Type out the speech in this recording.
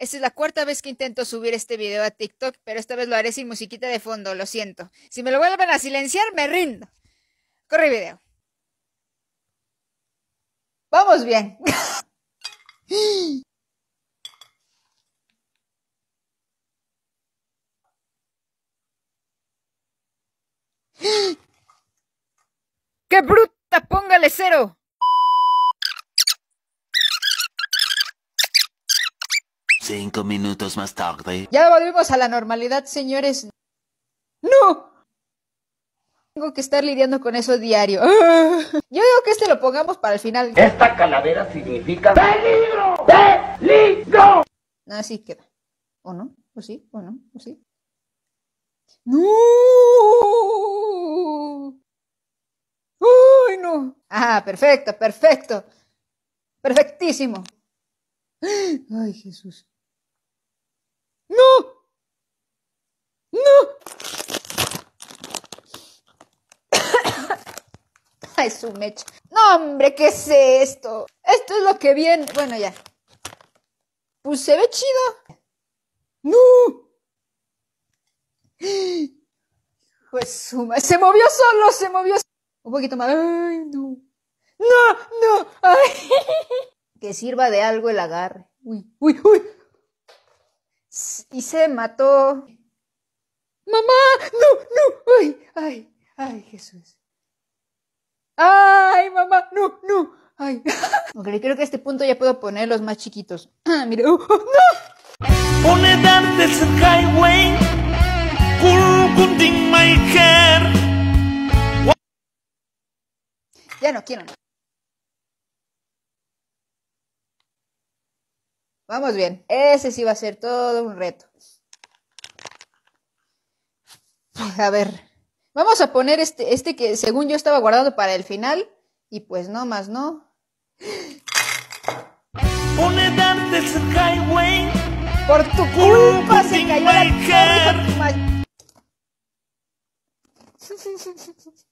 Esta es la cuarta vez que intento subir este video a TikTok, pero esta vez lo haré sin musiquita de fondo, lo siento. Si me lo vuelven a silenciar, me rindo. Corre video. Vamos bien. ¡Qué bruta! Póngale cero. Cinco minutos más tarde. Ya volvimos a la normalidad, señores. ¡No! Tengo que estar lidiando con eso diario. Yo digo que este lo pongamos para el final. Esta calavera significa peligro. ¡Peligro! Así ah, queda. ¿O no? ¿O sí? ¿O no? ¿O sí? ¡No! ¡Uy, no! Ah, perfecto, perfecto. Perfectísimo. Ay, Jesús. No. no, es un mecha. No, hombre, ¿qué es esto? Esto es lo que viene. Bueno, ya. Pues se ve chido. ¡No! Pues suma. Se movió solo, se movió. Un poquito más. ¡Ay, no! ¡No, no! ¡Ay! que sirva de algo el agarre. Uy, uy, uy. Y se mató. ¡Mamá! ¡No, no! ¡Ay, ay, ay, Jesús! ¡Ay, mamá! ¡No, no! ¡Ay! Ok, creo que a este punto ya puedo poner los más chiquitos. ¡Ah, Mire, No. Oh, oh, ¡no! Pone the highway, my hair. Ya no quiero. Vamos bien, ese sí va a ser todo un reto. A ver, vamos a poner este, este que según yo estaba guardado para el final. Y pues no más, ¿no? Por tu culpa se cayó